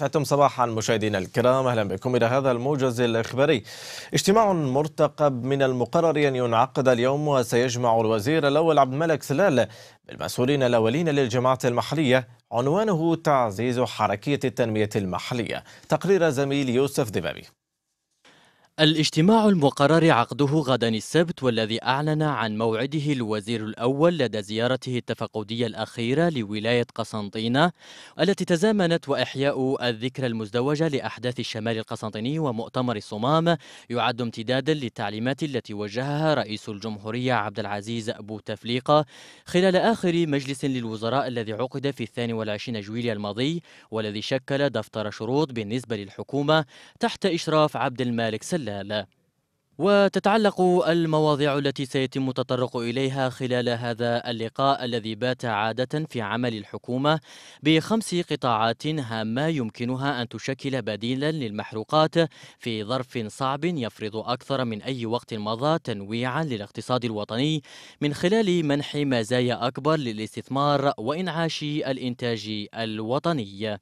فاتم صباحا مشاهدينا الكرام اهلا بكم الى هذا الموجز الاخباري اجتماع مرتقب من المقرر ان ينعقد اليوم وسيجمع الوزير الاول عبد الملك سلال بالمسؤولين الاولين للجماعات المحليه عنوانه تعزيز حركيه التنميه المحليه تقرير زميل يوسف دبابي الاجتماع المقرر عقده غدا السبت والذي أعلن عن موعده الوزير الأول لدى زيارته التفقدية الأخيرة لولاية قسنطينة التي تزامنت وإحياء الذكرى المزدوجة لأحداث الشمال القسنطيني ومؤتمر الصمام يعد امتدادا للتعليمات التي وجهها رئيس الجمهورية عبد العزيز أبو تفليقة خلال آخر مجلس للوزراء الذي عقد في 22 جويليا الماضي والذي شكل دفتر شروط بالنسبة للحكومة تحت إشراف عبد المالك سلام الاستقلال وتتعلق المواضيع التي سيتم التطرق إليها خلال هذا اللقاء الذي بات عادة في عمل الحكومة بخمس قطاعات هامة يمكنها أن تشكل بديلا للمحروقات في ظرف صعب يفرض أكثر من أي وقت مضى تنويعا للاقتصاد الوطني من خلال منح مزايا أكبر للاستثمار وإنعاش الإنتاج الوطني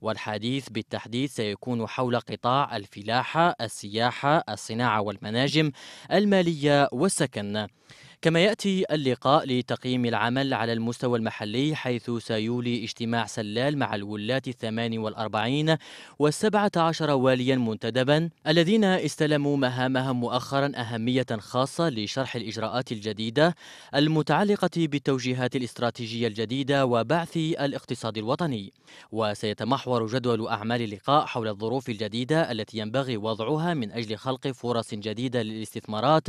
والحديث بالتحديد سيكون حول قطاع الفلاحة، السياحة، الصناعة والمناجم، المالية والسكن. كما يأتي اللقاء لتقييم العمل على المستوى المحلي حيث سيولي اجتماع سلال مع الولاة الثمان والأربعين والسبعة عشر واليا منتدبا الذين استلموا مهامهم مؤخرا أهمية خاصة لشرح الإجراءات الجديدة المتعلقة بالتوجيهات الاستراتيجية الجديدة وبعث الاقتصاد الوطني وسيتمحور جدول أعمال اللقاء حول الظروف الجديدة التي ينبغي وضعها من أجل خلق فرص جديدة للاستثمارات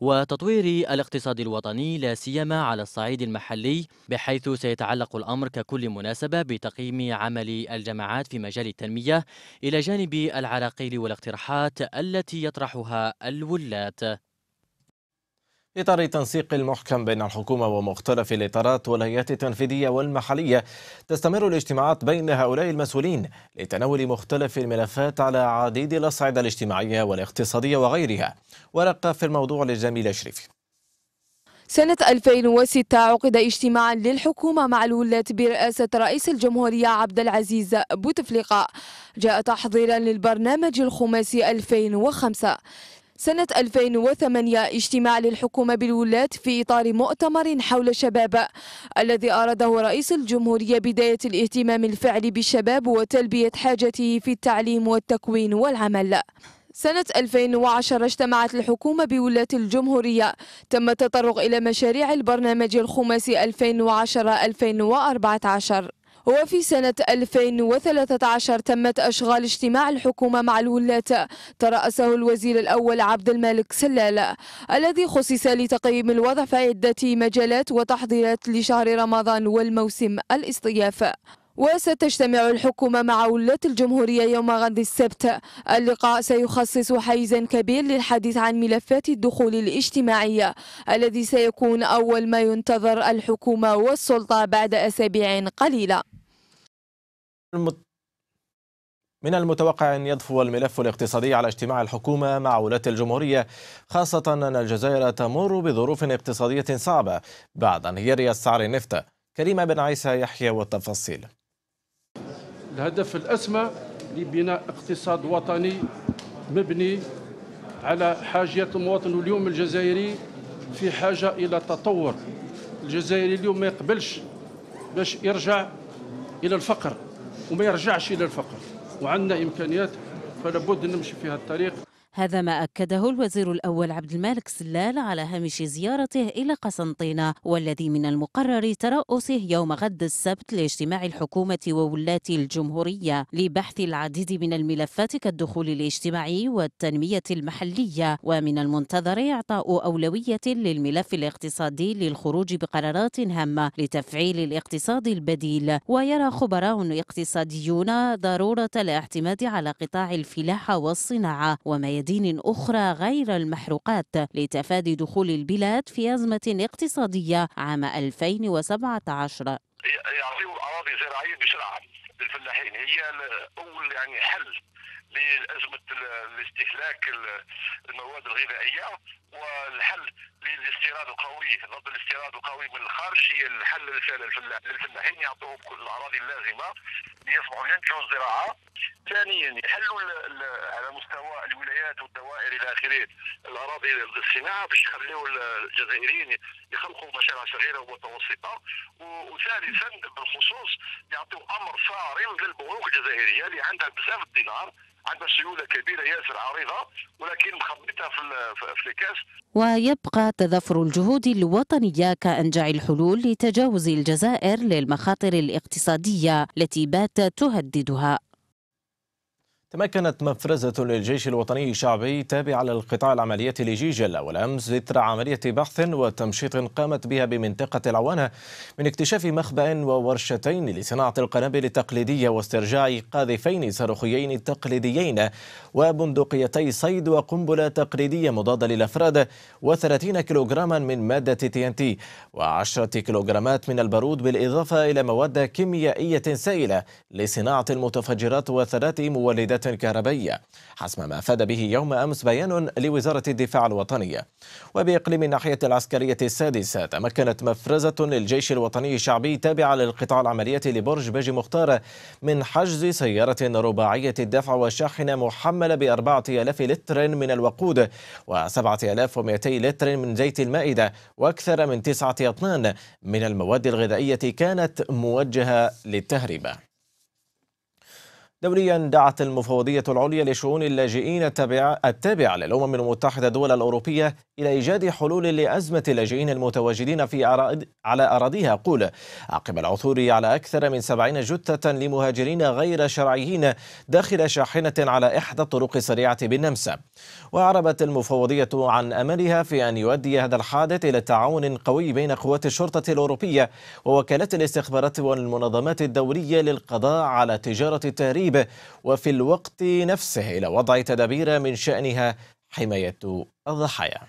وتطوير الاقتصاد الاقتصاد الوطني لا سيما على الصعيد المحلي بحيث سيتعلق الأمر ككل مناسبة بتقييم عمل الجماعات في مجال التنمية إلى جانب العراقيل والاقتراحات التي يطرحها الولاة في إطار تنسيق المحكم بين الحكومة ومختلف الإطارات والهيئات التنفيذية والمحلية تستمر الاجتماعات بين هؤلاء المسؤولين لتناول مختلف الملفات على عديد الأصعدة الاجتماعية والاقتصادية وغيرها ورقة في الموضوع للجميل الشريفي سنة 2006 عقد اجتماعا للحكومة مع الولاة برئاسة رئيس الجمهورية عبد العزيز بوتفليقة جاء تحضيرا للبرنامج الخماسي 2005 سنة 2008 اجتماع للحكومة بالولاة في إطار مؤتمر حول الشباب الذي أراده رئيس الجمهورية بداية الاهتمام الفعلي بالشباب وتلبية حاجته في التعليم والتكوين والعمل سنة 2010 اجتمعت الحكومة بولاة الجمهورية تم التطرق إلى مشاريع البرنامج الخماسي 2010-2014 وفي سنة 2013 تمت أشغال اجتماع الحكومة مع الولاة ترأسه الوزير الأول عبد الملك سلالة الذي خصص لتقييم الوضع في عدة مجالات وتحضيرات لشهر رمضان والموسم الاصطياف وستجتمع الحكومة مع ولاة الجمهورية يوم غد السبت اللقاء سيخصص حيزا كبير للحديث عن ملفات الدخول الاجتماعية الذي سيكون أول ما ينتظر الحكومة والسلطة بعد أسابيع قليلة من المتوقع أن يضفو الملف الاقتصادي على اجتماع الحكومة مع ولاة الجمهورية خاصة أن الجزائر تمر بظروف اقتصادية صعبة بعد انهيار أسعار النفط كريمة بن عيسى يحيى والتفاصيل الهدف الأسمى لبناء اقتصاد وطني مبني على حاجية المواطن اليوم الجزائري في حاجة إلى تطور الجزائري اليوم ما يقبلش باش يرجع إلى الفقر وما يرجعش إلى الفقر وعندنا إمكانيات فلابد نمشي في هذا الطريق هذا ما أكده الوزير الأول عبد المالك سلال على هامش زيارته إلى قسنطينة والذي من المقرر ترأسه يوم غد السبت لاجتماع الحكومة وولاة الجمهورية لبحث العديد من الملفات كالدخول الاجتماعي والتنمية المحلية ومن المنتظر إعطاء أولوية للملف الاقتصادي للخروج بقرارات هامة لتفعيل الاقتصاد البديل ويرى خبراء اقتصاديون ضرورة الاعتماد على قطاع الفلاحة والصناعة وما ميادين أخرى غير المحروقات لتفادي دخول البلاد في أزمة اقتصادية عام 2017 يعطيهم أراضي زراعية بسرعة للفلاحين هي أول يعني حل لأزمة الاستهلاك المواد الغذائية والحل للاستيراد القوي ضد الاستيراد القوي من الخارج هي الحل للفلاحين يعطوهم كل الأراضي اللازمة يصبحوا ينتجوا الزراعه ثانيا يحلوا على مستوى الولايات والدوائر الى اخره الاراضي الصناعه باش يخليوا الجزائريين يخلقوا مشاريع صغيره ومتوسطه وثالثا بالخصوص يعطوا امر صارم للبنوك الجزائريه اللي عندها بزاف الدينار عندها سيوله كبيره ياسر عريضه ولكن مخبطها في في الكاس ويبقى تذفر الجهود الوطنيه كانجع الحلول لتجاوز الجزائر للمخاطر الاقتصاديه التي باتت تهددها تمكنت مفرزة للجيش الوطني الشعبي تابعة للقطاع العمليات لجيجل والأمس ذكر عملية بحث وتمشيط قامت بها بمنطقة العوانة من اكتشاف مخبأ وورشتين لصناعة القنابل التقليدية واسترجاع قاذفين صاروخيين تقليديين وبندقيتي صيد وقنبلة تقليدية مضادة للأفراد و30 كيلوغراما من مادة تي ان تي و10 كيلوغرامات من البارود بالإضافة إلى مواد كيميائية سائلة لصناعة المتفجرات وثلاث مولدات كهربائية حسب ما أفاد به يوم أمس بيان لوزارة الدفاع الوطنية وبإقليم الناحية العسكرية السادسة تمكنت مفرزة للجيش الوطني الشعبي تابعة للقطاع العملية لبرج باجي مختار من حجز سيارة رباعية الدفع وشاحنة محملة بأربعة آلاف لتر من الوقود وسبعة آلاف ومئتي لتر من زيت المائدة وأكثر من تسعة أطنان من المواد الغذائية كانت موجهة للتهريب دوليا دعت المفوضية العليا لشؤون اللاجئين التابعة للأمم المتحدة الدول الأوروبية إلى إيجاد حلول لأزمة اللاجئين المتواجدين في أراض... على أراضيها قول عقب العثور على أكثر من سبعين جثة لمهاجرين غير شرعيين داخل شاحنة على إحدى الطرق السريعة بالنمسا وأعربت المفوضية عن أملها في أن يؤدي هذا الحادث إلى تعاون قوي بين قوات الشرطة الأوروبية ووكالات الاستخبارات والمنظمات الدولية للقضاء على تجارة التهريب الغريب وفي الوقت نفسه إلى وضع تدابير من شأنها حماية الضحايا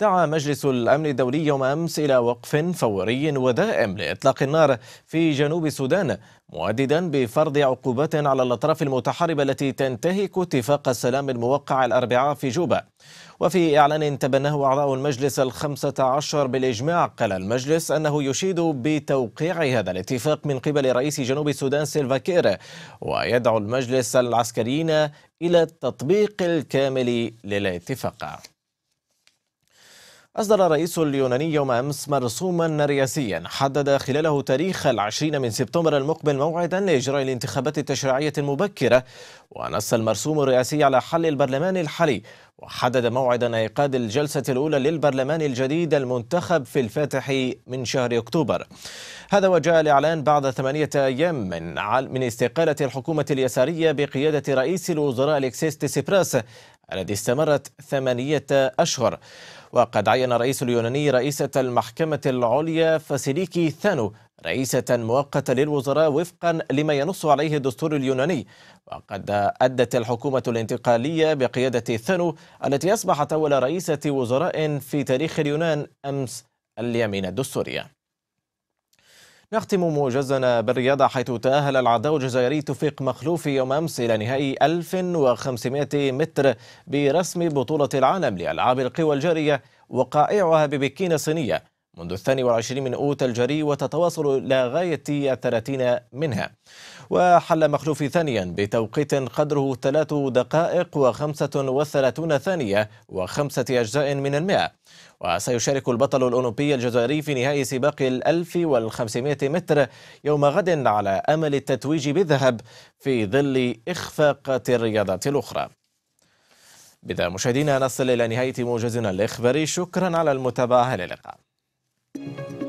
دعا مجلس الأمن الدولي يوم أمس إلى وقف فوري ودائم لإطلاق النار في جنوب السودان مهددا بفرض عقوبات على الأطراف المتحاربة التي تنتهك اتفاق السلام الموقع الأربعاء في جوبا وفي إعلان تبناه أعضاء المجلس الخمسة عشر بالإجماع قال المجلس أنه يشيد بتوقيع هذا الاتفاق من قبل رئيس جنوب السودان سيلفا كير ويدعو المجلس العسكريين إلى التطبيق الكامل للاتفاق أصدر الرئيس اليوناني يوم أمس مرسوما رئاسيا حدد خلاله تاريخ العشرين من سبتمبر المقبل موعدا لإجراء الانتخابات التشريعية المبكرة ونص المرسوم الرئاسي على حل البرلمان الحالي وحدد موعد انعقاد الجلسة الأولى للبرلمان الجديد المنتخب في الفاتح من شهر أكتوبر هذا وجاء الإعلان بعد ثمانية أيام من من استقالة الحكومة اليسارية بقيادة رئيس الوزراء أليكسيس تسيبراس الذي استمرت ثمانية أشهر وقد عين الرئيس اليوناني رئيسة المحكمة العليا فاسيليكي ثانو رئيسة مؤقتة للوزراء وفقا لما ينص عليه الدستور اليوناني وقد أدت الحكومة الانتقالية بقيادة ثانو التي أصبحت أول رئيسة وزراء في تاريخ اليونان أمس اليمين الدستورية نختم موجزنا بالرياضة حيث تأهل العداء الجزائري توفيق مخلوف يوم أمس إلى نهائي 1500 متر برسم بطولة العالم لألعاب القوى الجارية وقائعها ببكين الصينية منذ الثاني والعشرين من أوت الجري وتتواصل إلى غاية الثلاثين منها وحل مخلوف ثانيا بتوقيت قدره ثلاث دقائق وخمسة وثلاثون ثانية وخمسة أجزاء من المئة وسيشارك البطل الأولمبي الجزائري في نهائي سباق الألف والخمسمائة متر يوم غد على أمل التتويج بالذهب في ظل إخفاقات الرياضات الأخرى بذا مشاهدينا نصل إلى نهاية موجزنا الإخباري شكرا على المتابعة إلى اللقاء